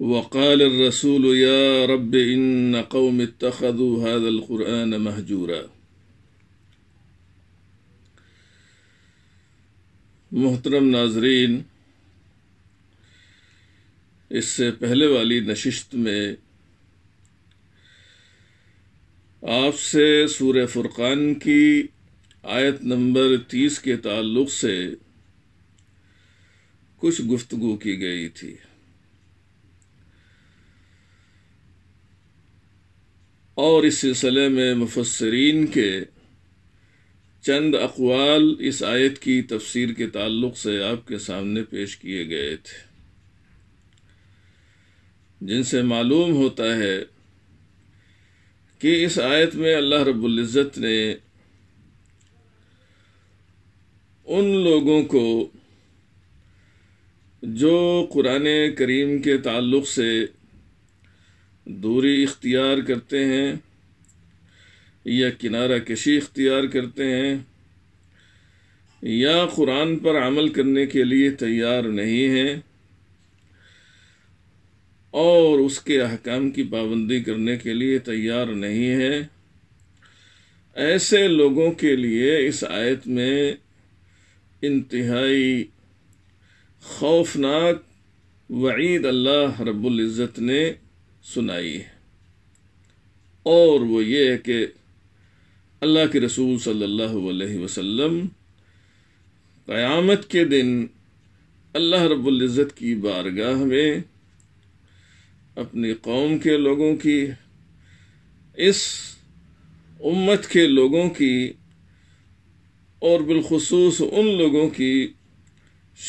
وقال الرسول يا رب إن قوم اتخذوا هذا القرآن مهجورا मोहतरम नाजरीन इससे पहले वाली नशिस्त में आपसे सूर्य फुरक़ान की आयत नंबर तीस के ताल्लुक़ से कुछ गुफ्तगु की गई थी और इस सिलसिले में मुफसरीन के चंद अकवाल इस आयत की तफसीर के ताल्लुक से आपके सामने पेश किए गए थे जिनसे मालूम होता है कि इस आयत में अल्लाह रब्ज़त ने उन लोगों को जो कुरान करीम के ताल्लुक से दूरी इख्तियार करते हैं या किनारा कशी इख्तियार करते हैं या कुरान पर अमल करने के लिए तैयार नहीं हैं और उसके अहकाम की पाबंदी करने के लिए तैयार नहीं है ऐसे लोगों के लिए इस आयत में इंतहाई खौफनाक वईद अल्लाह इज़्ज़त ने सुनाई है और वो ये है कि अल्लाह के रसूल सल्लल्लाहु अलैहि वसल्लम क़यामत के दिन अल्लाह रबुल्ज़त की बारगाह में अपनी कौम के लोगों की इस उम्मत के लोगों की और बिलखसूस उन लोगों की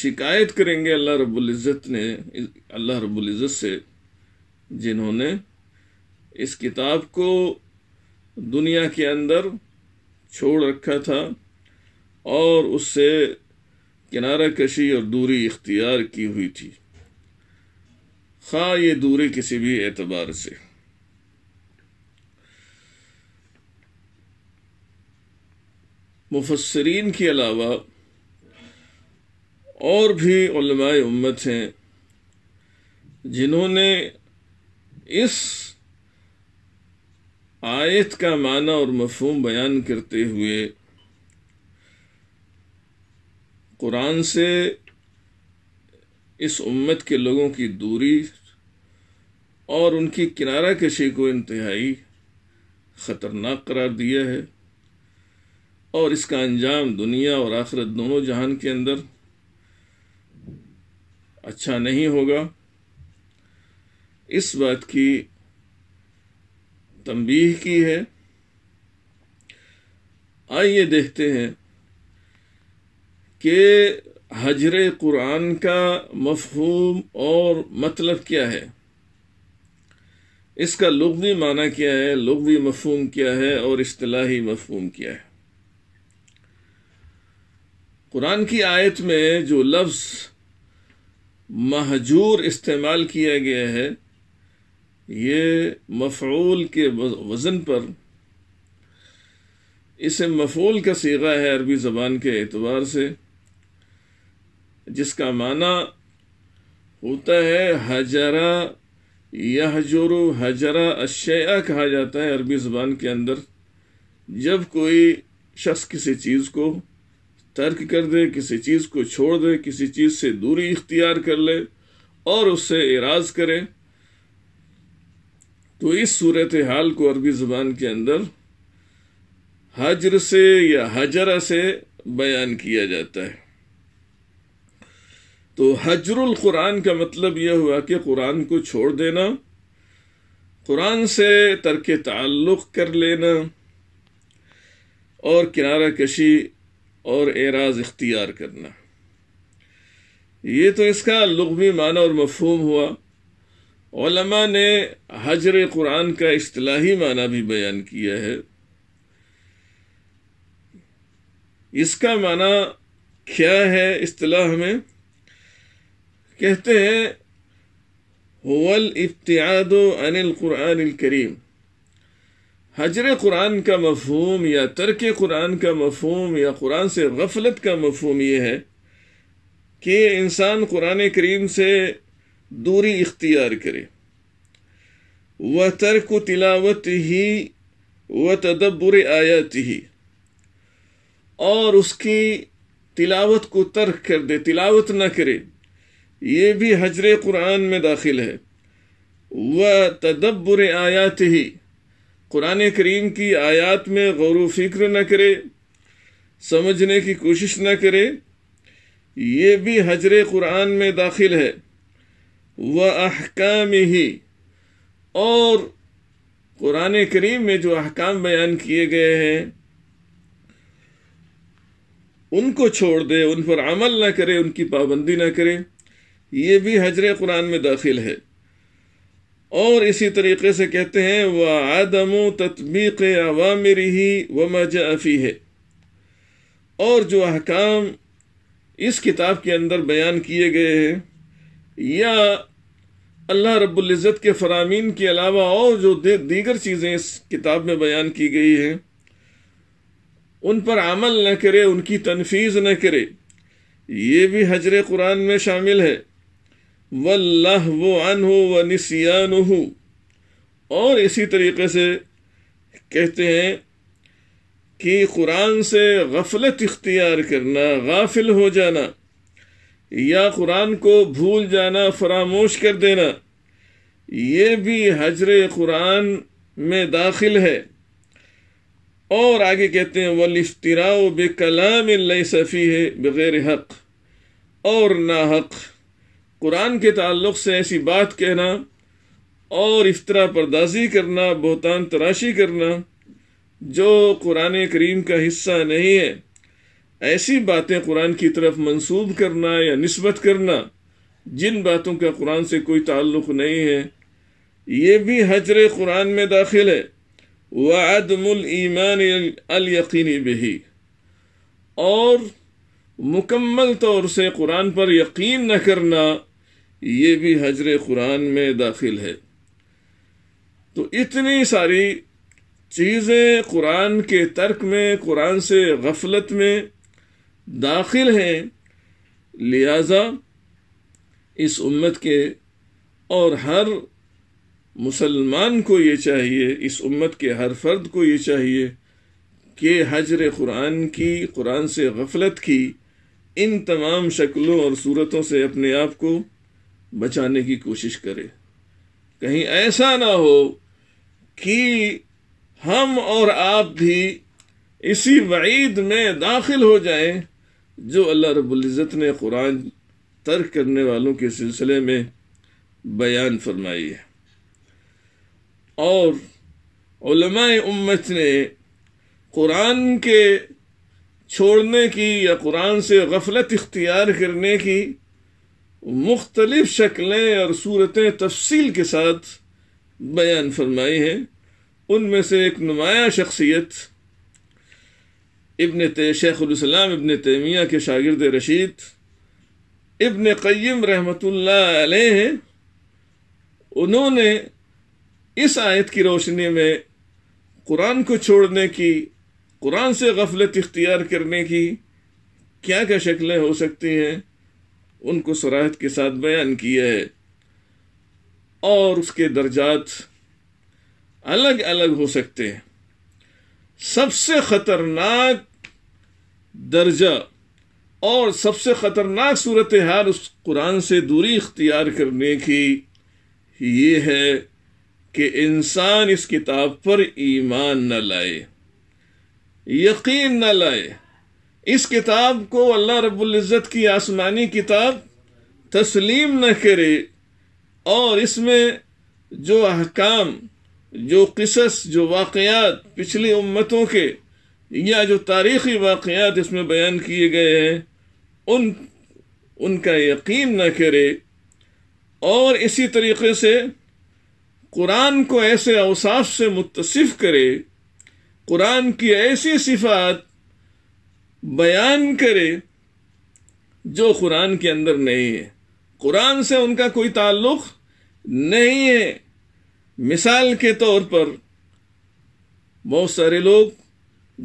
शिकायत करेंगे अल्लाह रब्ज़त ने अल्लाह रब्ज़त से जिन्होंने इस किताब को दुनिया के अंदर छोड़ रखा था और उससे किनारा कशी और दूरी इख्तियार की हुई थी खा ये दूरी किसी भी एतबार से मुफसरीन के अलावा और भी उम्मत हैं जिन्होंने इस आयत का माना और मफहम बयान करते हुए कुरान से इस उम्मत के लोगों की दूरी और उनकी किनारा कशी को इंतहाई ख़तरनाक करार दिया है और इसका अंजाम दुनिया और आखिरत दोनों जहान के अंदर अच्छा नहीं होगा इस बात की तंबीह की है आइए देखते हैं कि हजर कुरान का मफहूम और मतलब क्या है इसका लुगवी माना क्या है लुगवी मफहूम क्या है और अतलाही मफहूम क्या है कुरान की आयत में जो लफ्ज़ महजूर इस्तेमाल किया गया है ये मफूल के वज़न पर इसे मफूल का सीगा है अरबी ज़बान के एतबार से जिसका माना होता है हजरा यह जोरु हजरा अशया कहा जाता है अरबी ज़बान के अंदर जब कोई शख्स किसी चीज़ को तर्क कर दे किसी चीज़ को छोड़ दे किसी चीज़ से दूरी इख्तियार कर ले और उससे इराज करे तो इस सूरत हाल को अरबी ज़ुबान के अंदर हजर से या हजरा से बयान किया जाता है तो हजरुल कुरान का मतलब यह हुआ कि कुरान को छोड़ देना कुरान से तर्क ताल्लुक़ कर लेना और किनारा कशी और एराज इख्तियार करना ये तो इसका लुगवी माना और मफहम हुआ ओलमा ने हजर कुरान का अश्तलाही माना भी बयान किया है इसका माना क्या है अतलाह में कहते हैं होवल इब्तियादो अनिल कुरान करीम हजर कुरान का मफहम या तर्क कुरान का मफहम या कुरान से गफलत का मफहम यह है कि इंसान कुरान करीम से दूरी इख्तियार करे व तर्क तिलावत ही व तदब्बर आयात ही और उसकी तिलावत को तर्क कर दे तिलावत न करे ये भी हजर कुरान में दाखिल है व तदब्बर आयात ही कुरान करीम की आयात में गौर फिक्र न करे समझने की कोशिश न करे ये भी हजर कुरान में दाखिल है व अहकाम ही और कुरान करीम में जो अहकाम बयान किए गए हैं उनको छोड़ दे उन पर अमल ना करे उनकी पाबंदी ना करे ये भी हजर कुरान में दाखिल है और इसी तरीके से कहते हैं व आदम तत्मीक अवामरी ही व मजाफी है और जो अहकाम इस किताब के अंदर बयान किए गए हैं या अल्लाह रबुल्ज़त के फरामीन के अलावा और जो दीगर चीज़ें इस किताब में बयान की गई हैं उन पर अमल न करे उनकी तनफीज न करे ये भी हजर कुरान में शामिल है वल्लाह वो अन हो व निसियान हो और इसी तरीके से कहते हैं कि कुरान से गफलत इख्तियार करना गाफिल हो जाना या कुरान को भूल जाना फरामोश कर देना ये भी हजर कुरान में दाखिल है और आगे कहते हैं वल बे कलाम सफ़ी है बग़ैर हक और ना हक कुरान के ताल्लुक से ऐसी बात कहना और इफ्तरा परदाजी करना बहुतान तराशी करना जो कुरान करीम का हिस्सा नहीं है ऐसी बातें कुरान की तरफ मंसूब करना या नस्बत करना जिन बातों का कुरान से कोई ताल्लुक़ नहीं है ये भी हजर कुरान में दाखिल है वदमान ईमान अलयकीनी बही और मुकम्मल तौर से कुरान पर यकीन न करना ये भी हजर कुरान में दाखिल है तो इतनी सारी चीज़ें कुरान के तर्क में कुरान से गफलत में दाखिल हैं लिहाजा इस उम्मत के और हर मुसलमान को ये चाहिए इस उम्मत के हर फर्द को ये चाहिए कि हजर कुरान की कुरान से गफलत की इन तमाम शक्लों और सूरतों से अपने आप को बचाने की कोशिश करे कहीं ऐसा ना हो कि हम और आप भी इसी वईद में दाखिल हो जाएं जो अल्लाह रब्ज़त ने कुरान तर्क करने वालों के सिलसिले में बयान फरमाई है और उम्मत ने कुरान के छोड़ने की या कुरान से गफलत इख्तियार करने की मुख्तलिफ शक्लें और सूरतें तफसील के साथ बयान फरमाई हैं उनमें से एक नुमाया शख्सियत इबन शेखुलसलाम इबन तैमिया के शागिर्द रशीद इबन क़यम रहमत उन्होंने इस आयत की रोशनी में कुरान को छोड़ने की कुरान से गफलत इख्तियार करने की क्या क्या शक्लें हो सकती हैं उनको सराहत के साथ बयान किया है और उसके दर्जात अलग अलग हो सकते हैं सबसे खतरनाक दर्जा और सबसे ख़तरनाक सूरत हाल उस कुरान से दूरी इख्तियार करने की ये है कि इंसान इस किताब पर ईमान न लाए यकीन न लाए इस किताब को अल्लाह रबुल्ज़त की आसमानी किताब तस्लीम न करे और इसमें जो अहकाम जो किसस जो वाक़ात पिछली उम्मतों के या जो तारीख़ी वाक़ात इसमें बयान किए गए हैं उन उनका यकीन न करे और इसी तरीके से कुरान को ऐसे अवसाफ से मुतसिफ़ करे कुरान की ऐसी सिफात बयान करे जो कुरान के अंदर नहीं है कुरान से उनका कोई ताल्लुक़ नहीं है मिसाल के तौर पर बहुत सारे लोग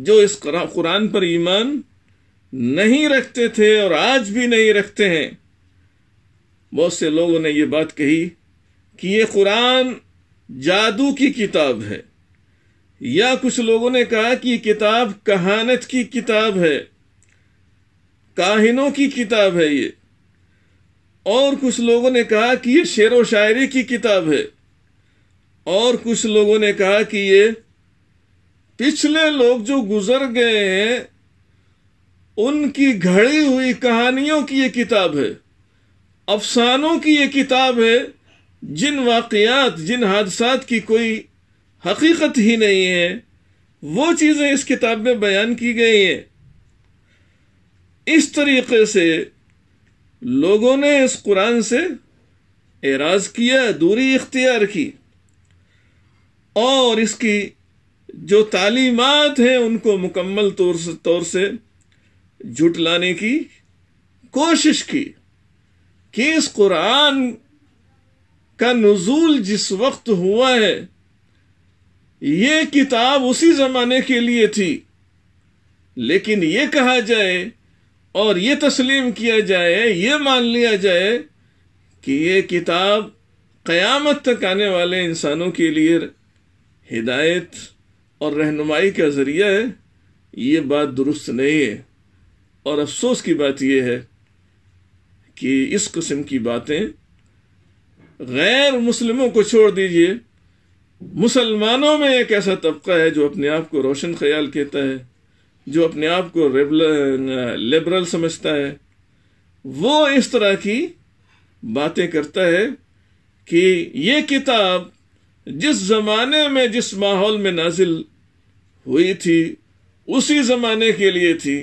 जो इस कुरान पर ईमान नहीं रखते थे और आज भी नहीं रखते हैं बहुत से लोगों ने यह बात कही कि ये कुरान जादू की किताब है या कुछ लोगों ने कहा कि किताब कहानत की किताब है काहिनों की किताब है ये और कुछ लोगों ने कहा कि ये शेर व शायरी की किताब है और कुछ लोगों ने कहा कि ये पिछले लोग जो गुजर गए उनकी घड़ी हुई कहानियों की ये किताब है अफसानों की ये किताब है जिन वाकयात जिन हादसात की कोई हकीकत ही नहीं है वो चीज़ें इस किताब में बयान की गई हैं इस तरीके से लोगों ने इस कुरान से एराज किया दूरी इख्तियार की और इसकी जो तालीमत हैं उनको मुकम्मल तौर से तौर से लाने की कोशिश की कि इस कुरान का नजूल जिस वक्त हुआ है ये किताब उसी जमाने के लिए थी लेकिन ये कहा जाए और ये तस्लीम किया जाए ये मान लिया जाए कि ये किताब क़यामत तक आने वाले इंसानों के लिए हिदायत और रहनुमाई का ज़रिया है ये बात दुरुस्त नहीं है और अफसोस की बात यह है कि इस किस्म की बातें गैर मुसलमों को छोड़ दीजिए मुसलमानों में एक ऐसा तबका है जो अपने आप को रोशन ख्याल कहता है जो अपने आप को लिबरल समझता है वो इस तरह की बातें करता है कि ये किताब जिस जमाने में जिस माहौल में नाजिल हुई थी उसी जमाने के लिए थी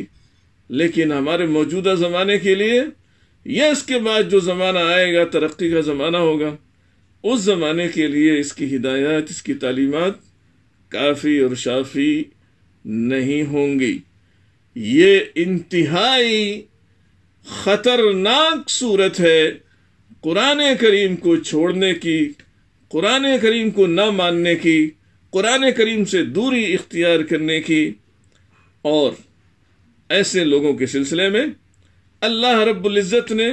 लेकिन हमारे मौजूदा ज़माने के लिए या इसके बाद जो ज़माना आएगा तरक्की का ज़माना होगा उस ज़माने के लिए इसकी हिदायत इसकी तालीमत काफ़ी और शाफी नहीं होंगी ये इंतहाई ख़तरनाक सूरत है कुरान करीम को छोड़ने की कुरान करीम को न मानने की कुरान करीम से दूरी इख्तियार करने की और ऐसे लोगों के सिलसिले में अल्लाह रब्ज़त ने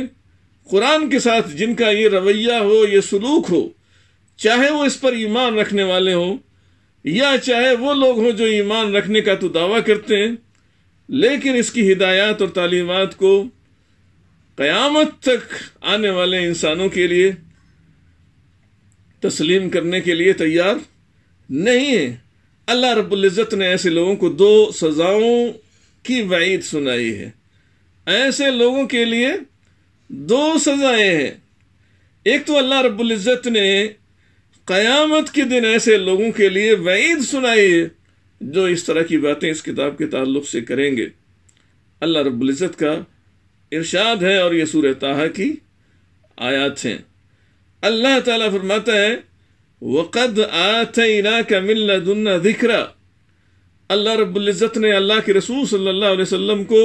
कुरान के साथ जिनका ये रवैया हो ये सलूक हो चाहे वो इस पर ईमान रखने वाले हों या चाहे वो लोग हों जो ईमान रखने का तो दावा करते हैं लेकिन इसकी हिदायत और तालीमत को क़यामत तक आने वाले इंसानों के लिए तस्लीम करने के लिए तैयार नहीं है अल्लाह रब्ज़त ने ऐसे लोगों को दो सज़ाओं की वईद सुनाई है ऐसे लोगों के लिए दो सज़ाएं हैं एक तो अल्लाह रब्ज़त ने क़यामत के दिन ऐसे लोगों के लिए वईद सुनाई है जो इस तरह की बातें इस किताब के ताल्लुक से करेंगे अल्लाह रब्ज़त का इर्शाद है और ये सूरत की आयात हैं अल्लाह ताला फरमाता है वक़द आतना का मिल्ला दुन्ना दिखरा अल्लाह रबुल्जत ने अल्लाह के रसूल सल्लल्लाहु अलैहि वसल्लम को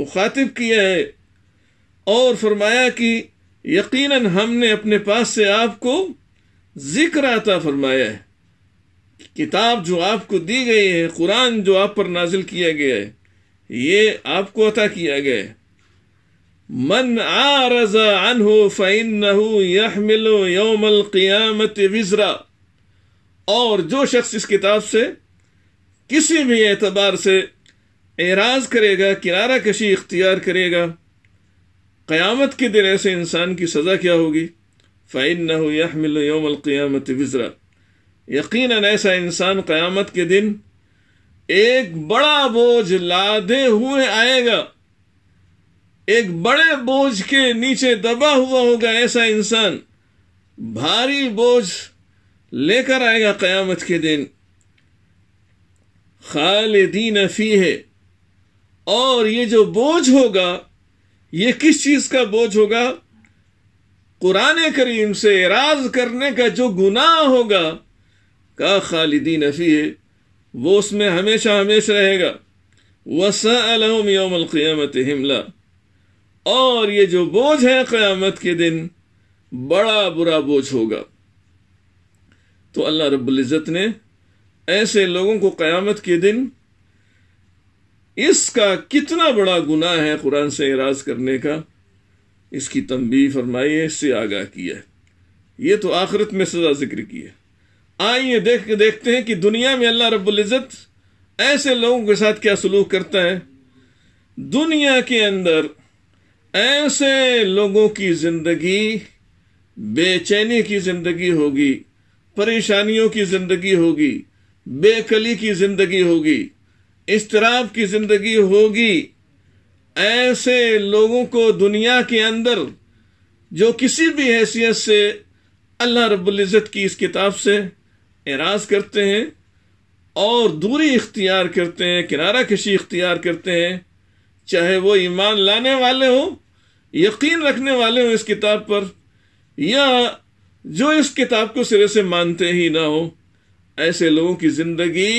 मुखातिब किया है और फरमाया कि यकीनन हमने अपने पास से आपको जिक्र आता फरमाया है किताब जो आपको दी गई है कुरान जो आप पर नाजिल किया गया है ये आपको अता किया गया है मन आरज अनहु फ़ैनहु यहमिलु यौमल क़ियामत विजरा और जो शख्स इस किताब से किसी भी एतबार से एराज करेगा किनारा कशी इख्तियार करेगा क़यामत के दिन ऐसे इंसान की सज़ा क्या होगी फ़ैन नहु यहमिल यौमल क़ियामत विजरा यकीन ऐसा इंसान क़यामत के दिन एक बड़ा बोझ लादे हुए आएगा एक बड़े बोझ के नीचे दबा हुआ होगा ऐसा इंसान भारी बोझ लेकर आएगा कयामत के दिन दीन फी है और ये जो बोझ होगा ये किस चीज का बोझ होगा कुरान करीम से राज करने का जो गुनाह होगा का खालिदी नफी है वो उसमें हमेशा हमेशा रहेगा वसा अलहम यौमल हिमला और ये जो बोझ है क़यामत के दिन बड़ा बुरा बोझ होगा तो अल्लाह रबुल्जत ने ऐसे लोगों को क़यामत के दिन इसका कितना बड़ा गुनाह है कुरान से इराज करने का इसकी तंबी फरमाई है इससे आगाह किया है ये तो आखिरत में सजा जिक्र की है आइए देख के देखते हैं कि दुनिया में अल्लाह रबुल्जत ऐसे लोगों के साथ क्या सलूक करता है दुनिया के अंदर ऐसे लोगों की जिंदगी बेचैनी की जिंदगी होगी परेशानियों की जिंदगी होगी बेकली की जिंदगी होगी इसतराब की जिंदगी होगी ऐसे लोगों को दुनिया के अंदर जो किसी भी हैसियत से अल्लाह रबुल्ज़त की इस किताब से एराज करते हैं और दूरी इख्तियार करते हैं किनारा कशी इख्तियार करते हैं चाहे वो ईमान लाने वाले हों यकीन रखने वाले हों इस किताब पर या जो इस किताब को सिरे से मानते ही ना हो ऐसे लोगों की जिंदगी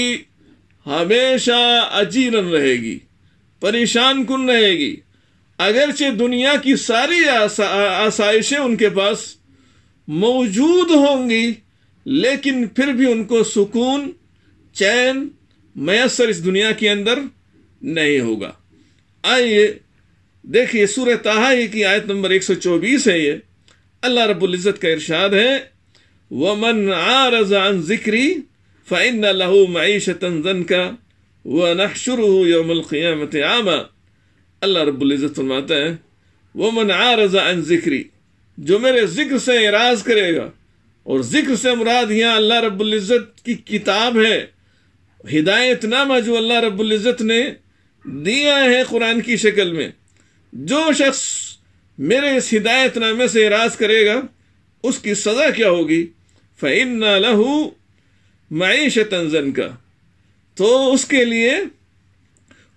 हमेशा अजीरन रहेगी परेशान कुन रहेगी अगरचे दुनिया की सारी आसा, आसाइशें उनके पास मौजूद होंगी लेकिन फिर भी उनको सुकून चैन मैसर इस दुनिया के अंदर नहीं होगा आइए देखिए सूर ताहा की आयत नंबर 124 है ये अल्लाह रबुल्जत का इरशाद है वमन आरजान जिक्री फ़ैन लहू मीशत जन का व नशर यमत आमा अल्लाह रब्ज़त फरमाता है वमन आरजान जिक्री जो मेरे जिक्र से इराज करेगा और जिक्र से मुराद यहाँ अल्लाह रबुल्जत की किताब है हिदायतनामा जो अल्लाह रब्ज़त ने दिया है कुरान की शक्ल में जो शख्स मेरे इस हिदायतनामे से इराज करेगा उसकी सज़ा क्या होगी फ़ैन लहू मीशत तंजन का तो उसके लिए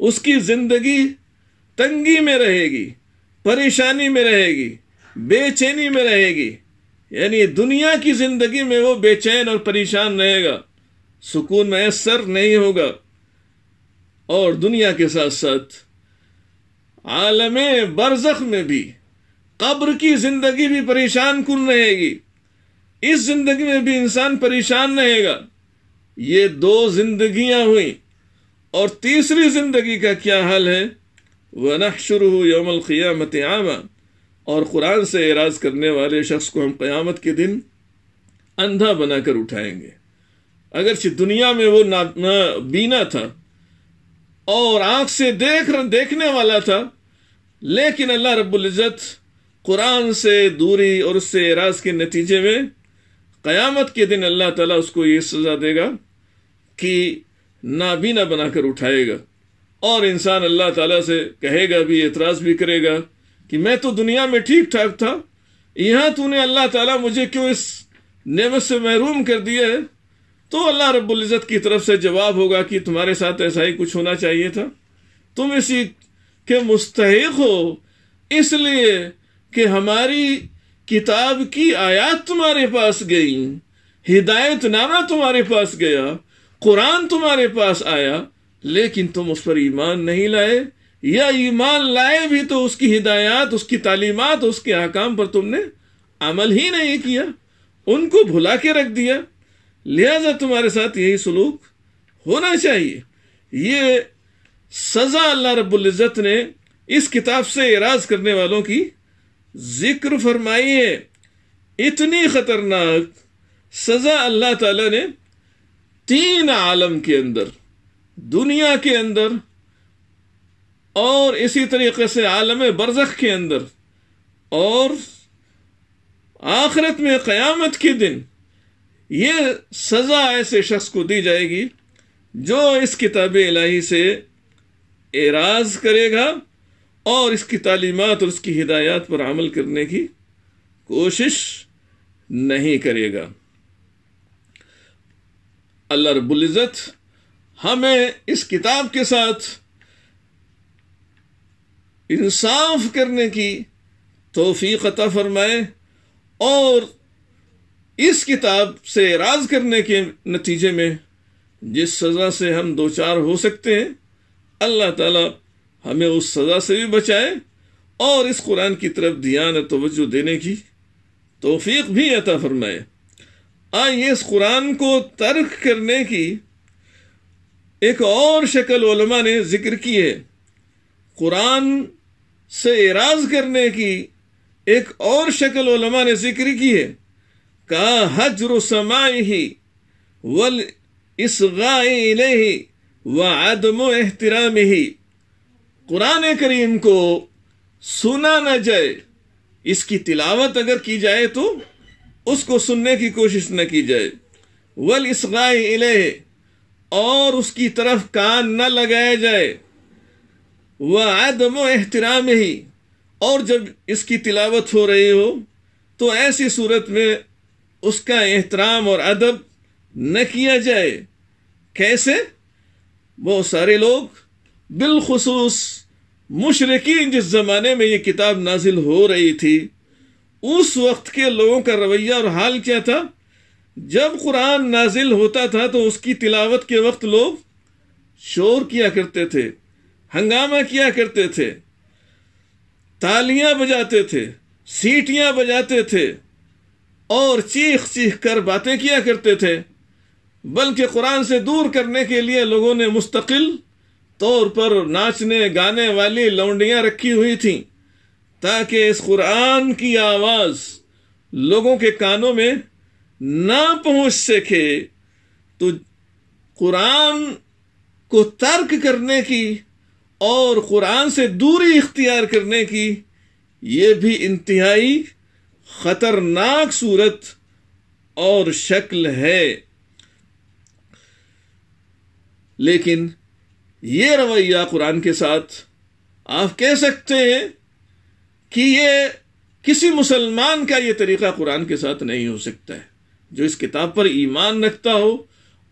उसकी ज़िंदगी तंगी में रहेगी परेशानी में रहेगी बेचैनी में रहेगी यानी दुनिया की ज़िंदगी में वो बेचैन और परेशान रहेगा सुकून मैसर नहीं होगा और दुनिया के साथ साथ आलम बरजख में भी कब्र की जिंदगी भी परेशान कुल रहेगी इस जिंदगी में भी इंसान परेशान रहेगा ये दो जिंदगियां हुई और तीसरी जिंदगी का क्या हाल है वह नक्शर यौमल क़ियामत आमा और कुरान से एराज करने वाले शख्स को हम क़यामत के दिन अंधा बनाकर उठाएंगे अगरचि दुनिया में वो ना, ना बीना था और आंख से देख देखने वाला था लेकिन अल्लाह रबुल्जत कुरान से दूरी और उससे एराज के नतीजे में क़यामत के दिन अल्लाह ताला उसको ये सज़ा देगा कि नाबीना बनाकर उठाएगा और इंसान अल्लाह ताला से कहेगा भी एतराज़ भी करेगा कि मैं तो दुनिया में ठीक ठाक था यहाँ तूने अल्लाह ताला मुझे क्यों इस नेमत से महरूम कर दिया है तो अल्लाह रबुल्जत की तरफ से जवाब होगा कि तुम्हारे साथ ऐसा ही कुछ होना चाहिए था तुम इसी के मुस्तक हो इसलिए कि हमारी किताब की आयात तुम्हारे पास गई हिदायत नामा तुम्हारे पास गया कुरान तुम्हारे पास आया लेकिन तुम उस पर ईमान नहीं लाए या ईमान लाए भी तो उसकी हिदायत उसकी तालीमत उसके आकाम पर तुमने अमल ही नहीं किया उनको भुला के रख दिया लिहाजा तुम्हारे साथ यही सलूक होना चाहिए ये सजा अल्लाह रबुल्ज़त ने इस किताब से इराज करने वालों की जिक्र फरमाई है इतनी खतरनाक सजा अल्लाह ताला ने तीन आलम के अंदर दुनिया के अंदर और इसी तरीके से आलम बरजख के अंदर और आखिरत में क़यामत के दिन ये सज़ा ऐसे शख्स को दी जाएगी जो इस किताब इलाही से एराज करेगा और इसकी तालीमत और उसकी हिदायत पर अमल करने की कोशिश नहीं करेगा अल्लाह रबुल्ज़त हमें इस किताब के साथ इंसाफ करने की तोफ़ी अता फरमाए और इस किताब से राज करने के नतीजे में जिस सज़ा से हम दो चार हो सकते हैं अल्लाह ताला हमें उस सज़ा से भी बचाए और इस कुरान की तरफ ध्यान तवज्जो देने की तोफीक भी अता फरमाए आइए इस कुरान को तर्क करने की एक और शक्ल ने जिक्र की है कुरान से एराज करने की एक और शक्ल ने जिक्र की है का हजर समाई ही वल इस ही व आदम एहतराम ही कुरान करीम को सुना न जाए इसकी तिलावत अगर की जाए तो उसको सुनने की कोशिश न की जाए वल इस और उसकी तरफ कान न लगाया जाए वह आदम एहतराम ही और जब इसकी तिलावत हो रही हो तो ऐसी सूरत में उसका एहतराम और अदब न किया जाए कैसे वो सारे लोग बिलखसूस मुशरकिन जिस ज़माने में ये किताब नाजिल हो रही थी उस वक्त के लोगों का रवैया और हाल क्या था जब कुरान नाजिल होता था तो उसकी तिलावत के वक्त लोग शोर किया करते थे हंगामा किया करते थे तालियां बजाते थे सीटियां बजाते थे और चीख चीख कर बातें किया करते थे बल्कि कुरान से दूर करने के लिए लोगों ने मुस्तकिल तौर पर नाचने गाने वाली लौंडियाँ रखी हुई थी ताकि इस कुरान की आवाज़ लोगों के कानों में ना पहुंच सके तो कुरान को तर्क करने की और कुरान से दूरी इख्तियार करने की ये भी इंतहाई ख़तरनाक सूरत और शक्ल है लेकिन ये रवैया कुरान के साथ आप कह सकते हैं कि ये किसी मुसलमान का ये तरीका कुरान के साथ नहीं हो सकता है जो इस किताब पर ईमान रखता हो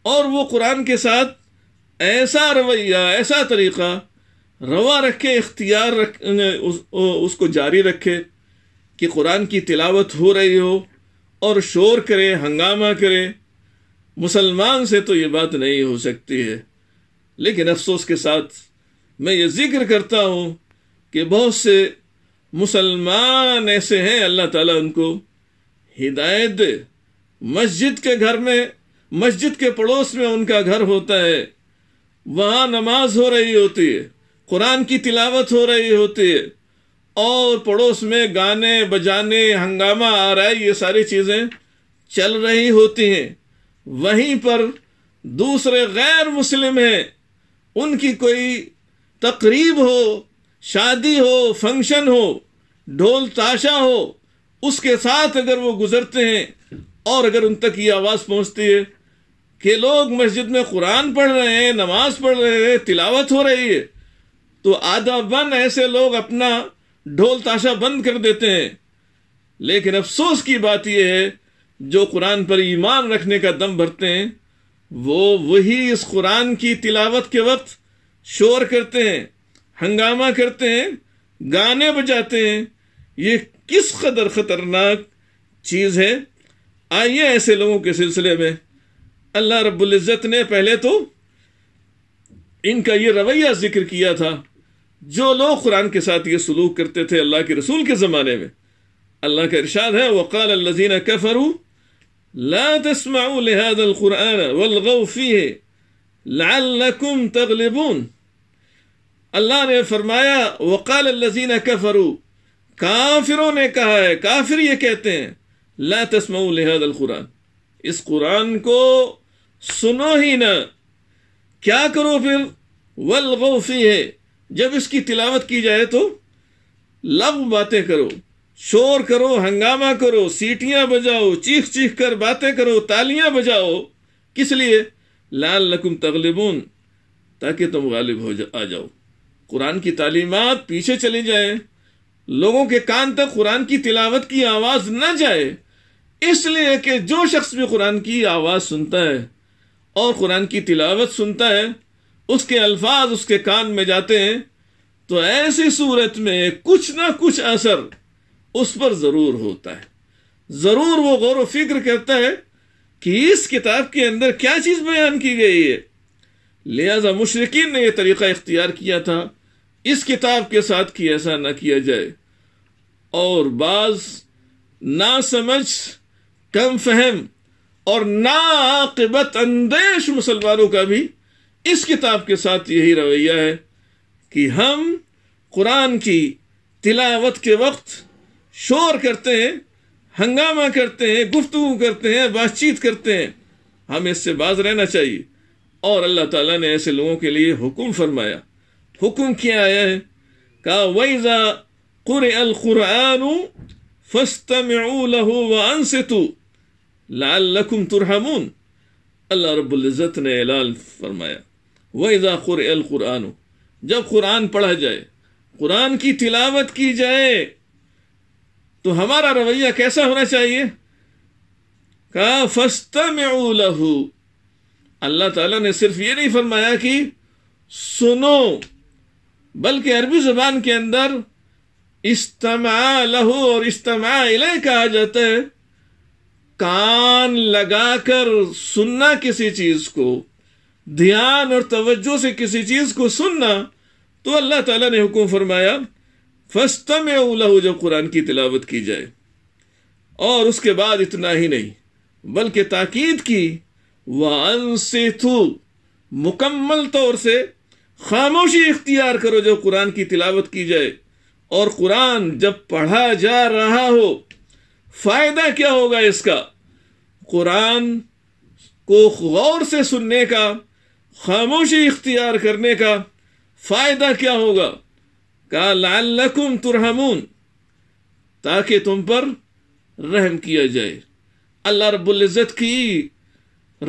और वो कुरान के साथ ऐसा रवैया ऐसा तरीका रवा रखे इख्तियार रख उस, उसको जारी रखे कि कुरान की तिलावत हो रही हो और शोर करे हंगामा करे मुसलमान से तो ये बात नहीं हो सकती है लेकिन अफसोस के साथ मैं ये जिक्र करता हूं कि बहुत से मुसलमान ऐसे हैं अल्लाह ताला उनको हिदायत दे मस्जिद के घर में मस्जिद के पड़ोस में उनका घर होता है वहाँ नमाज हो रही होती है कुरान की तिलावत हो रही होती है और पड़ोस में गाने बजाने हंगामा आ रहा है ये सारी चीज़ें चल रही होती हैं वहीं पर दूसरे गैर मुस्लिम हैं उनकी कोई तकरीब हो शादी हो फंक्शन हो ढोल ताशा हो उसके साथ अगर वो गुजरते हैं और अगर उन तक ये आवाज़ पहुंचती है कि लोग मस्जिद में कुरान पढ़ रहे हैं नमाज पढ़ रहे हैं तिलावत हो रही है तो आधा बन ऐसे लोग अपना ढोल ताशा बंद कर देते हैं लेकिन अफसोस की बात यह है जो कुरान पर ईमान रखने का दम भरते हैं वो वही इस कुरान की तिलावत के वक्त शोर करते हैं हंगामा करते हैं गाने बजाते हैं ये किस कदर खतरनाक चीज़ है आइए ऐसे लोगों के सिलसिले में अल्लाह रबुल्ज़त ने पहले तो इनका ये रवैया जिक्र किया था जो लोग कुरान के साथ ये सलूक करते थे अल्लाह के रसूल के ज़माने में अल्लाह का इरशाद है वक़ाल लजीना कफरू لا تسمعوا لهذا القرآن والغوا فيه لعلكم تغلبون अल्लाह ने फरमाया वकाल लजीन कफरू काफिरों ने कहा है काफिर ये कहते हैं ला तस्मऊ लिहाद कुरान इस कुरान को सुनो ही ना क्या करो फिर वलगो फी है जब इसकी तिलावत की जाए तो लव बातें करो शोर करो हंगामा करो सीटियां बजाओ चीख चीख कर बातें करो तालियां बजाओ किस लिए लाल लकुम तगलिबून ताकि तुम गालिब हो जा, आ जाओ कुरान की तालीमत पीछे चली जाए लोगों के कान तक कुरान की तिलावत की आवाज़ न जाए इसलिए कि जो शख्स भी कुरान की आवाज़ सुनता है और कुरान की तिलावत सुनता है उसके अल्फाज उसके कान में जाते हैं तो ऐसी सूरत में कुछ ना कुछ असर उस पर ज़रूर होता है ज़रूर वो गौर फिक्र करता है कि इस किताब के अंदर क्या चीज़ बयान की गई है लिहाजा मुशरकिन ने यह तरीक़ा इख्तियार किया था इस किताब के साथ कि ऐसा ना किया जाए और बाज ना समझ कम फहम और नाकबत अंदेश मुसलमानों का भी इस किताब के साथ यही रवैया है कि हम कुरान की तिलावत के वक्त शोर करते हैं हंगामा करते हैं गुफ्तु करते हैं बातचीत करते हैं हमें इससे बाज रहना चाहिए और अल्लाह ताला ने ऐसे लोगों के लिए हुक्म फरमाया हुक्म क्या आया है कहा वैज़ा कुर अलकुरान फस्तमू वन से तू लाल लकुम तुरहमून अल्लाह रबुल्जत ने लाल फरमाया वैज़ा कुर अलकुरान जब कुरान पढ़ा जाए कुरान की तिलावत की जाए तो हमारा रवैया कैसा होना चाहिए का फस्तम लहू अल्लाह ताला ने सिर्फ ये नहीं फरमाया कि सुनो बल्कि अरबी जबान के अंदर इस्तमा लहू और इस्तमा इले कहा जाता है कान लगाकर सुनना किसी चीज को ध्यान और तवज्जो से किसी चीज को सुनना तो अल्लाह ताला ने हुक्म फरमाया फस्तम में उलहू जब कुरान की तिलावत की जाए और उसके बाद इतना ही नहीं बल्कि ताकीद की वन थू मुकम्मल तौर से खामोशी इख्तियार करो जब कुरान की तिलावत की जाए और कुरान जब पढ़ा जा रहा हो फायदा क्या होगा इसका कुरान को गौर से सुनने का खामोशी इख्तियार करने का फायदा क्या होगा कहा लाल तुरहमून ताकि तुम पर रहम किया जाए अल्लाह रबुल्जत की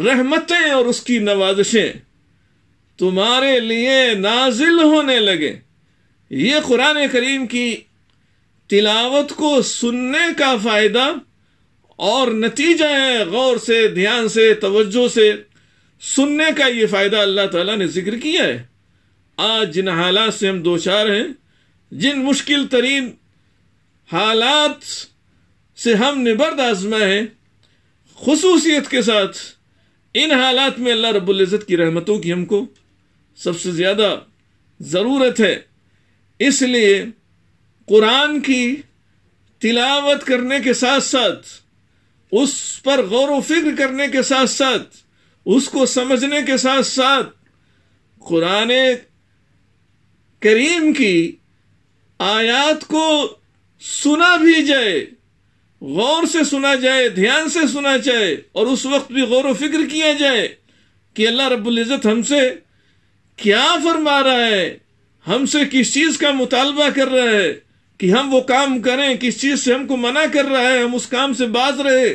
रहमतें और उसकी नवाजिशें तुम्हारे लिए नाजिल होने लगे ये कुरान करीम की तिलावत को सुनने का फ़ायदा और नतीजा है गौर से ध्यान से तवज्जो से सुनने का ये फ़ायदा अल्लाह ताला ने जिक्र किया है आज जिन हालात से हम दो चार हैं जिन मुश्किल तरीन हालात से हम निबर्द आजमाए खसूसियत के साथ इन हालात में अल्लाह रब्ज़त की रहमतों की हमको सबसे ज़्यादा ज़रूरत है इसलिए कुरान की तिलावत करने के साथ साथ उस पर गौर व फिक्र करने के साथ साथ उसको समझने के साथ साथ कुरान करीम की आयात को सुना भी जाए गौर से सुना जाए ध्यान से सुना जाए और उस वक्त भी गौर फिक्र किया जाए कि अल्लाह इज़्ज़त हमसे क्या फरमा रहा है हमसे किस चीज़ का मुतालबा कर रहा है कि हम वो काम करें किस चीज़ से हमको मना कर रहा है हम उस काम से बाज रहे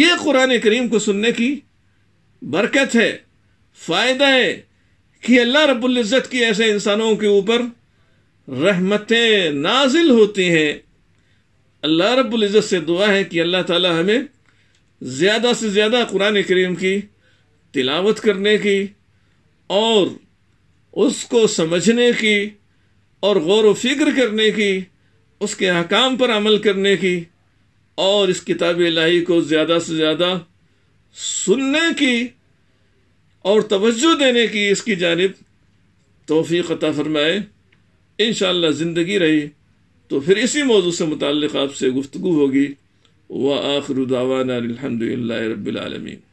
ये कुरान करीम को सुनने की बरकत है फ़ायदा है कि अल्लाह इज़्ज़त की ऐसे इंसानों के ऊपर रहमतें नाजिल होती हैं अल्लाह रब्बुल इज़्ज़त से दुआ है कि अल्लाह ताला हमें ज़्यादा से ज़्यादा कुरान करीम की तिलावत करने की और उसको समझने की और गौर व फिक्र करने की उसके अहकाम पर अमल करने की और इस किताब इलाही को ज़्यादा से ज़्यादा सुनने की और तवज्जो देने की इसकी जानब तोफ़ी क़ता फरमाए इन ज़िंदगी रही तो फिर इसी मौजू से मुतल आपसे गुफ्तु होगी व आखरुदावाना अलहमदिल्ला रबालमीन